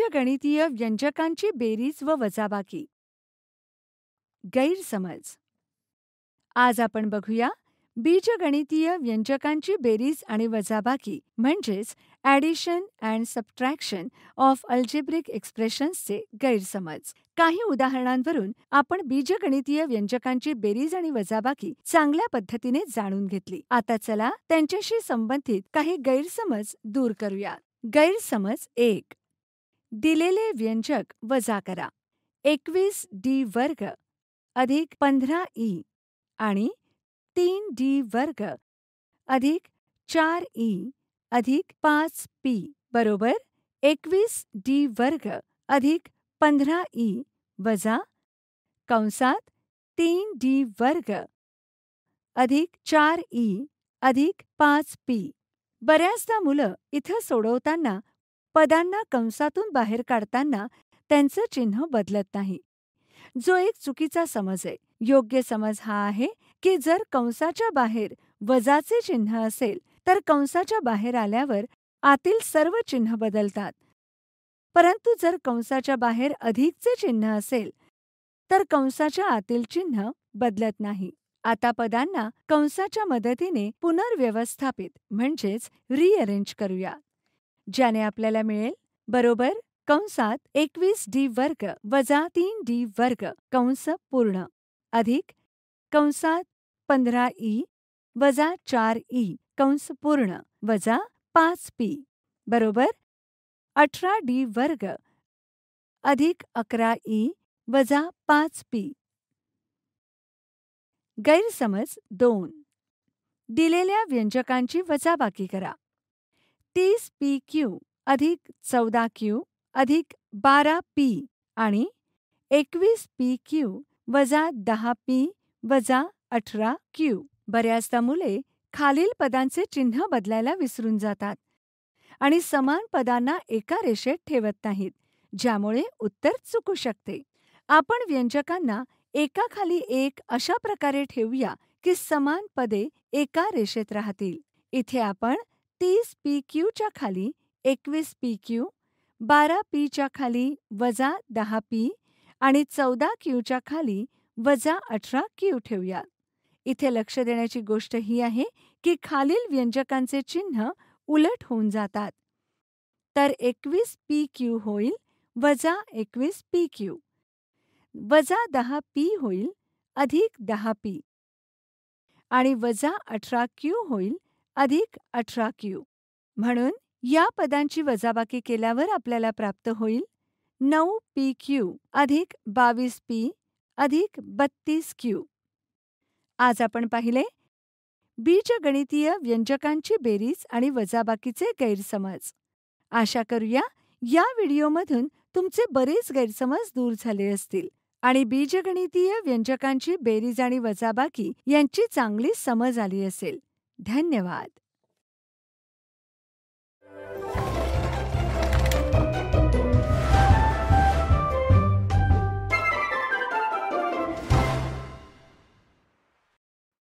बीजगणितीय गणितीय व्यंजकांची बेरीज व वजाबाकी गैरसमज आज आपण बघूया बीजगणितीय व्यंजकांची बेरीज आणि वजाबाकी म्हणजेच addition and subtraction of algebraic एक्सप्रेशन्सचे गैरसमज काही उदाहरणांवरून आपण बीजगणितीय व्यंजकांची बेरीज आणि वजाबाकी चांगल्या पद्धतीने जाणून घेतली आता चला त्यांच्याशी संबंधित काही गैरसमज दूर करूया गैरसमज एक दिलेले व्यंजक वजा करा एकवीस डी वर्ग अधिक पंधरा ई e आणि तीन डी वर्ग अधिक चार ई e अधिक पाच पी बरोबर एकवीस डी वर्ग अधिक पंधरा ई e वजा कंसात तीन डी वर्ग अधिक चार ई अधिक पाच पी बऱ्याचदा मुलं इथं सोडवताना पदांना कंसातून बाहेर काढताना त्यांचं चिन्ह बदलत नाही जो एक चुकीचा समज आहे योग्य समज हा आहे की जर कंसाच्या बाहेर वजाचे चिन्ह असेल तर कंसाच्या बाहेर आल्यावर आतील सर्व चिन्ह बदलतात परंतु जर कंसाच्या बाहेर अधिकचे चिन्ह असेल तर कंसाच्या आतील चिन्ह बदलत नाही आता पदांना कंसाच्या मदतीने पुनर्व्यवस्थापित म्हणजेच रिअरेंज करूया ज्याने आपल्याला मिळेल बरोबर कंसात एकवीस डी वर्ग वजा तीन डी वर्ग कंस पूर्ण अधिक कंसात पंधरा ई वजा चार ई कंस पूर्ण वजा पाच पी बरोबर अठरा डी वर्ग अधिक अकरा ई वजा पाच पी गैरसमज दोन दिलेल्या व्यंजकांची वजाबाकी करा तीस पी क्यू अधिक चौदा क्यू अधिक बारा पी आणि एकवीस पी क्यू वजा दहा पी वजा अठरा क्यू बऱ्याचदा मुले खालील पदांचे चिन्ह बदलायला विसरून जातात आणि समान पदांना एका रेषेत ठेवत नाहीत ज्यामुळे उत्तर चुकू शकते आपण व्यंजकांना एकाखाली एक अशा प्रकारे ठेवूया की समान पदे एका रेषेत राहतील इथे आपण तीस पी क्यूच्या खाली एकवीस पी क्यू बारा पीच्या खाली वजा दहा पी आणि चौदा क्यूच्या खाली वजा अठरा क्यू ठेवूया इथे लक्ष देण्याची गोष्ट ही आहे की खालील व्यंजकांचे चिन्ह उलट होऊन जातात तर एकवीस पी क्यू होईल वजा एकवीस पी क्यू वजा दहा पी होईल अधिक दहा पी आणि वजा अठरा क्यू होईल अधिक अठरा क्यू म्हणून या पदांची वजाबाकी केल्यावर आपल्याला प्राप्त होईल नऊ पी क्यू अधिक बावीस पी अधिक बत्तीस क्यू आज आपण पाहिले बीजगणितीय व्यंजकांची बेरीज आणि वजाबाकीचे गैरसमज आशा करूया या व्हिडिओमधून तुमचे बरेच गैरसमज दूर झाले असतील आणि बीजगणितीय व्यंजकांची बेरीज आणि वजाबाकी यांची चांगली समज आली असेल धन्यवाद